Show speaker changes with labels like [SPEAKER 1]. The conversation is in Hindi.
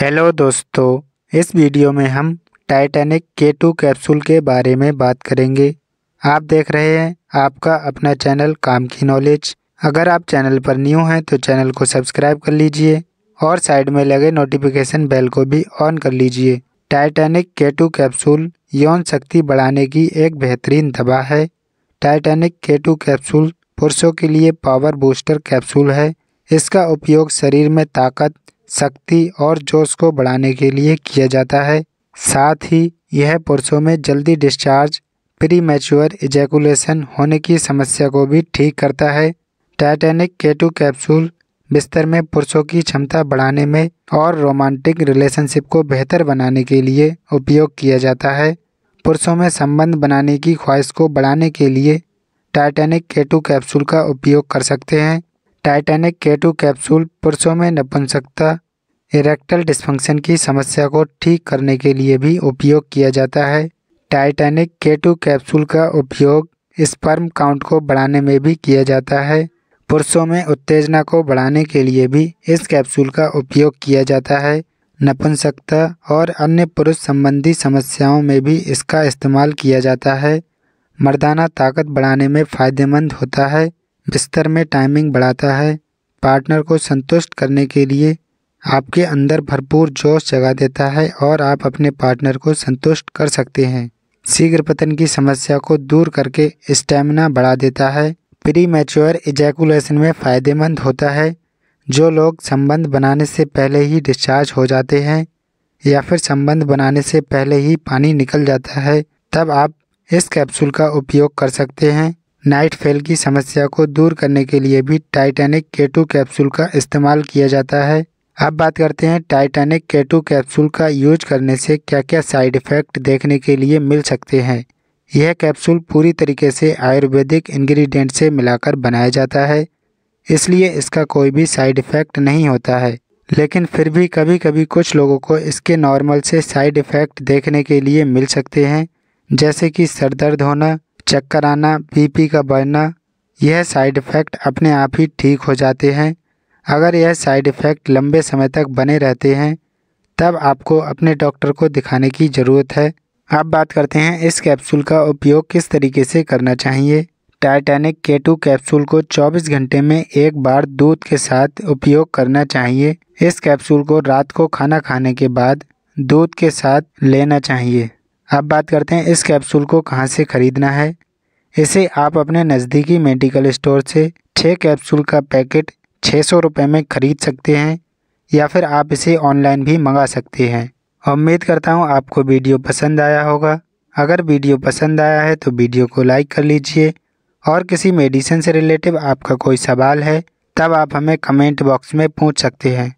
[SPEAKER 1] हेलो दोस्तों इस वीडियो में हम टाइटैनिक के टू कैप्सूल के बारे में बात करेंगे आप देख रहे हैं आपका अपना चैनल काम की नॉलेज अगर आप चैनल पर न्यू हैं तो चैनल को सब्सक्राइब कर लीजिए और साइड में लगे नोटिफिकेशन बेल को भी ऑन कर लीजिए टाइटैनिक के टू कैप्सूल यौन शक्ति बढ़ाने की एक बेहतरीन दवा है टाइटैनिक के टू कैप्सूल पुरुषों के लिए पावर बूस्टर कैप्सूल है इसका उपयोग शरीर में ताकत शक्ति और जोश को बढ़ाने के लिए किया जाता है साथ ही यह पुरुषों में जल्दी डिस्चार्ज प्री मैच्योर इजैकुलेशन होने की समस्या को भी ठीक करता है टाइटेनिक केटू कैप्सूल बिस्तर में पुरुषों की क्षमता बढ़ाने में और रोमांटिक रिलेशनशिप को बेहतर बनाने के लिए उपयोग किया जाता है पुरुषों में संबंध बनाने की ख्वाहिश को बढ़ाने के लिए टाइटेनिक केटू कैप्सूल का उपयोग कर सकते हैं टाइटैनिक के टू कैप्सूल पुरुषों में नपुंसकता इरेक्टल डिस्फंक्शन की समस्या को ठीक करने के लिए भी उपयोग किया जाता है टाइटैनिक के टू कैप्सूल का उपयोग स्पर्म काउंट को बढ़ाने में भी किया जाता है पुरुषों में उत्तेजना को बढ़ाने के लिए भी इस कैप्सूल का उपयोग किया जाता है नपुंसकता और अन्य पुरुष संबंधी समस्याओं में भी इसका इस्तेमाल किया जाता है मर्दाना ताकत बढ़ाने में फ़ायदेमंद होता है बिस्तर में टाइमिंग बढ़ाता है पार्टनर को संतुष्ट करने के लिए आपके अंदर भरपूर जोश जगा देता है और आप अपने पार्टनर को संतुष्ट कर सकते हैं शीघ्र पतन की समस्या को दूर करके स्टेमिना बढ़ा देता है प्री मैच्योर इजैकुलेशन में फ़ायदेमंद होता है जो लोग संबंध बनाने से पहले ही डिस्चार्ज हो जाते हैं या फिर संबंध बनाने से पहले ही पानी निकल जाता है तब आप इस कैप्सूल का उपयोग कर सकते हैं नाइट फेल की समस्या को दूर करने के लिए भी टाइटैनिक के टू कैप्सूल का इस्तेमाल किया जाता है अब बात करते हैं टाइटैनिक के टू कैप्सूल का यूज करने से क्या क्या साइड इफ़ेक्ट देखने के लिए मिल सकते हैं यह कैप्सूल पूरी तरीके से आयुर्वेदिक इंग्रेडिएंट से मिलाकर बनाया जाता है इसलिए इसका कोई भी साइड इफ़ेक्ट नहीं होता है लेकिन फिर भी कभी कभी कुछ लोगों को इसके नॉर्मल से साइड इफ़ेक्ट देखने के लिए मिल सकते हैं जैसे कि सर दर्द होना चक्कर आना बीपी का बढ़ना यह साइड इफ़ेक्ट अपने आप ही ठीक हो जाते हैं अगर यह साइड इफ़ेक्ट लंबे समय तक बने रहते हैं तब आपको अपने डॉक्टर को दिखाने की ज़रूरत है अब बात करते हैं इस कैप्सूल का उपयोग किस तरीके से करना चाहिए टाइटैनिक के टू कैप्सूल को 24 घंटे में एक बार दूध के साथ उपयोग करना चाहिए इस कैप्सूल को रात को खाना खाने के बाद दूध के साथ लेना चाहिए अब बात करते हैं इस कैप्सूल को कहाँ से ख़रीदना है इसे आप अपने नज़दीकी मेडिकल स्टोर से छः कैप्सूल का पैकेट छः सौ रुपये में ख़रीद सकते हैं या फिर आप इसे ऑनलाइन भी मंगा सकते हैं उम्मीद करता हूँ आपको वीडियो पसंद आया होगा अगर वीडियो पसंद आया है तो वीडियो को लाइक कर लीजिए और किसी मेडिसिन से रिलेटिव आपका कोई सवाल है तब आप हमें कमेंट बॉक्स में पूछ सकते हैं